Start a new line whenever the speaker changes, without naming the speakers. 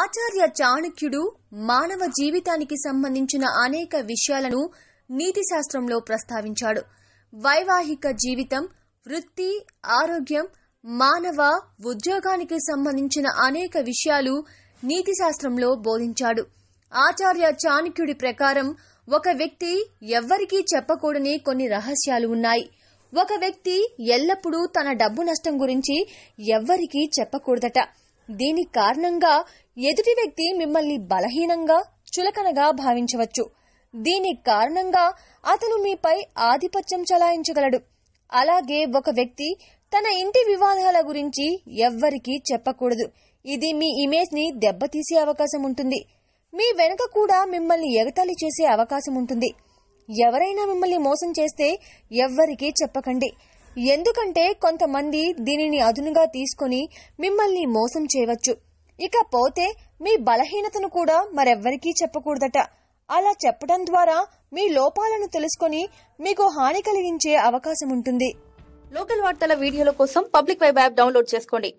ఆచార్య చాణక్యుడు మానవ జీవితానికి సంబంధించిన అనేక విషయాలను నీతిశాస్త్రంలో ప్రస్తావించాడు వైవాహిక జీవితం వృత్తి ఆరోగ్యం మానవ ఉద్యోగానికి సంబంధించిన అనేక విషయాలు నీతిశాస్త్రంలో బోధించాడు ఆచార్య చాణక్యుడి ప్రకారం ఒక వ్యక్తి ఎవ్వరికీ చెప్పకూడని కొన్ని రహస్యాలు ఉన్నాయి ఒక వ్యక్తి ఎల్లప్పుడూ తన డబ్బు నష్టం గురించి ఎవ్వరికీ చెప్పకూడదట దీని కారణంగా ఎదుటి వ్యక్తి మిమ్మల్ని బలహీనంగా చులకనగా భావించవచ్చు దీని కారణంగా అతను మీపై ఆధిపత్యం చలాయించగలడు అలాగే ఒక వ్యక్తి తన ఇంటి వివాదాల గురించి ఎవ్వరికీ చెప్పకూడదు ఇది మీ ఇమేజ్ ని దెబ్బతీసే అవకాశం ఉంటుంది మీ వెనుక కూడా మిమ్మల్ని ఎగతాళి చేసే అవకాశం ఉంటుంది ఎవరైనా మిమ్మల్ని మోసం చేస్తే ఎవ్వరికీ చెప్పకండి ఎందుకంటే కొంతమంది దీనిని అదునుగా తీసుకొని మిమ్మల్ని మోసం చేయవచ్చు ఇకపోతే మీ బలహీనతను కూడా మరెవ్వరికీ చెప్పకూడదట అలా చెప్పడం ద్వారా మీ లోపాలను తెలుసుకొని మీకు హాని కలిగించే అవకాశం ఉంటుంది లోకల్ వార్తల వీడియోల కోసం పబ్లిక్ వైబ్ యాప్ డౌన్లోడ్ చేసుకోండి